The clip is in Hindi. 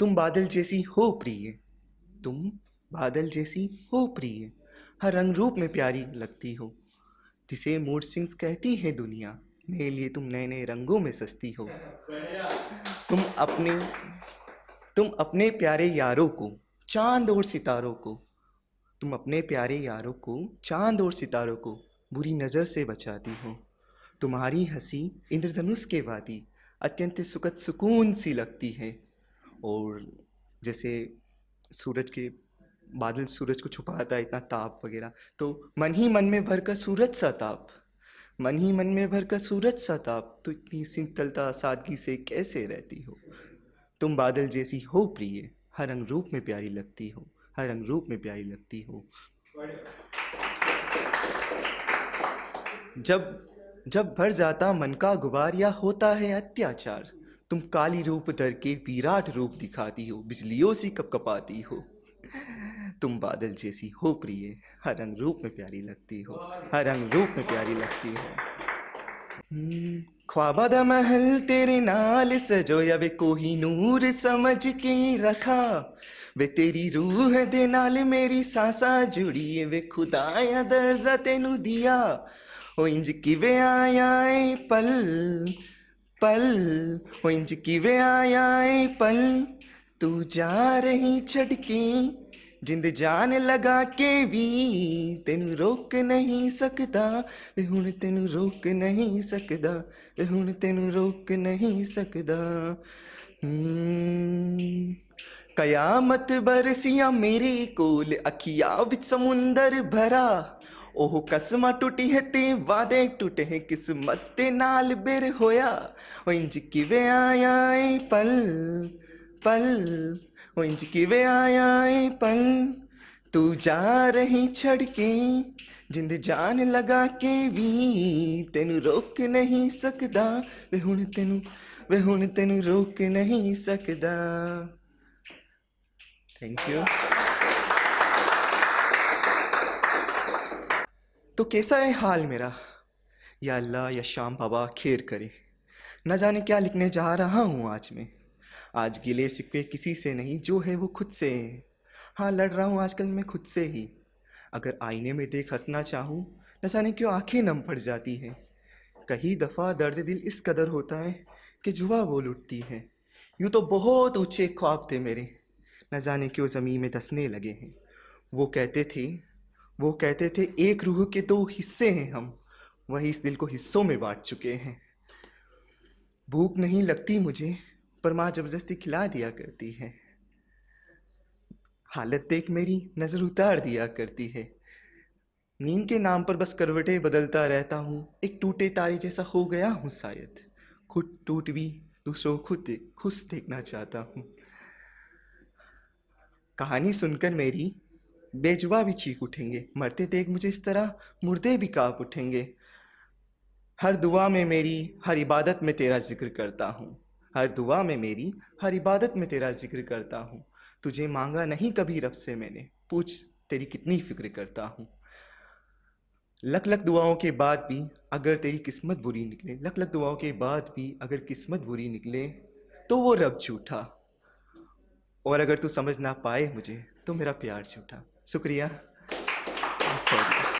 तुम बादल जैसी हो प्रिय तुम बादल जैसी हो प्रिय हर रंग रूप में प्यारी लगती हो जिसे मूड सिंग्स कहती है दुनिया मेरे लिए तुम नए नए रंगों में सस्ती हो तुम अपने तुम अपने प्यारे यारों को चांद और सितारों को तुम अपने प्यारे यारों को चांद और सितारों को बुरी नज़र से बचाती हो तुम्हारी हंसी इंद्रधनुष के वादी अत्यंत सुखद सुकून सी लगती है और जैसे सूरज के बादल सूरज को छुपाता है इतना ताप वगैरह तो मन ही मन में भर कर सूरज सा ताप मन ही मन में भर कर सूरज सा ताप तो इतनी शीतलता सादगी से कैसे रहती हो तुम बादल जैसी हो प्रिय हर रंग रूप में प्यारी लगती हो हर रंग रूप में प्यारी लगती हो जब जब भर जाता मन का गुबार या होता है अत्याचार तुम काली रूप धर के विराट रूप दिखाती हो बिजलियों से कपकपाती हो तुम बादल जैसी हो प्रिय हर रंग रूप में प्यारी लगती हो हर रंग रूप में प्यारी लगती हो हम्म, ख्वाबा दा महल तेरे नाल सजोया वे कोही नूर समझ के रखा वे तेरी रूह दे नाल मेरी सांसा जुड़ी है वे खुदाया दर्जा तेनू दिया ओ इंज किवे आया पल पल हो इंज किवे आया ए पल तू जा रही छटकी ਜਿੰਦ ਜਾਨ ਲਗਾ ਕੇ ਵੀ ਤੈਨੂੰ ਰੋਕ ਨਹੀਂ ਸਕਦਾ ਵੇ ਹੁਣ ਤੈਨੂੰ ਰੋਕ ਨਹੀਂ ਸਕਦਾ ਵੇ ਹੁਣ ਤੈਨੂੰ ਰੋਕ ਨਹੀਂ ਸਕਦਾ ਕਯਾਮਤ ਬਰਸੀਆਂ ਮੇਰੇ ਕੋਲ ਅਖੀਆਂ ਵਿੱਚ ਸਮੁੰਦਰ ਭਰਾ ओह कसमा टूटी है ते वादे टूटे हैं किस्मत ते नाल बेर होया ओ इंज किवे आया ए पल पल ओ इंज किवे आया ए पल तू जा रही छड़ के ਜਿੰਦ ਜਾਨ ਲਗਾ ਕੇ ਵੀ ਤੈਨੂੰ ਰੋਕ ਨਹੀਂ ਸਕਦਾ ਵੇ ਹੁਣ ਤੈਨੂੰ ਵੇ ਹੁਣ ਤੈਨੂੰ ਰੋਕ ਨਹੀਂ ਸਕਦਾ ਥੈਂਕ ਯੂ तो कैसा है हाल मेरा या अल्लाह या शाम बाबा खेर करे न जाने क्या लिखने जा रहा हूँ आज मैं आज गिले सिक्के किसी से नहीं जो है वो खुद से है हाँ लड़ रहा हूँ आजकल मैं खुद से ही अगर आईने में देख हंसना चाहूँ न जाने क्यों आंखें नम पड़ जाती हैं कई दफ़ा दर्द दिल इस कदर होता है कि जुआ वो लुटती है यूँ तो बहुत ऊँचे ख्वाब थे मेरे न जाने क्यों ज़मीन में धसने लगे हैं वो कहते थे वो कहते थे एक रूह के दो हिस्से हैं हम वही इस दिल को हिस्सों में बांट चुके हैं भूख नहीं लगती मुझे पर माँ जबरदस्ती खिला दिया करती है हालत देख मेरी नज़र उतार दिया करती है नींद के नाम पर बस करवटें बदलता रहता हूँ एक टूटे तारे जैसा हो गया हूँ शायद खुद टूट भी दूसरों खुद खुश देखना चाहता हूँ कहानी सुनकर मेरी बेजुबा भी चीख उठेंगे मरते देख मुझे इस तरह मुर्दे भी काँप उठेंगे हर दुआ में मेरी हर इबादत में तेरा जिक्र करता हूँ हर दुआ में मेरी हर इबादत में तेरा जिक्र करता हूँ तुझे मांगा नहीं कभी रब से मैंने पूछ तेरी कितनी फिक्र करता हूँ लख लख दुआओं के बाद भी अगर तेरी किस्मत बुरी निकले लख लख दुआओं के बाद भी अगर किस्मत बुरी निकले तो वो रब झूठा और अगर तू समझ ना पाए मुझे तो मेरा प्यार झूठा शुक्रिया सॉरी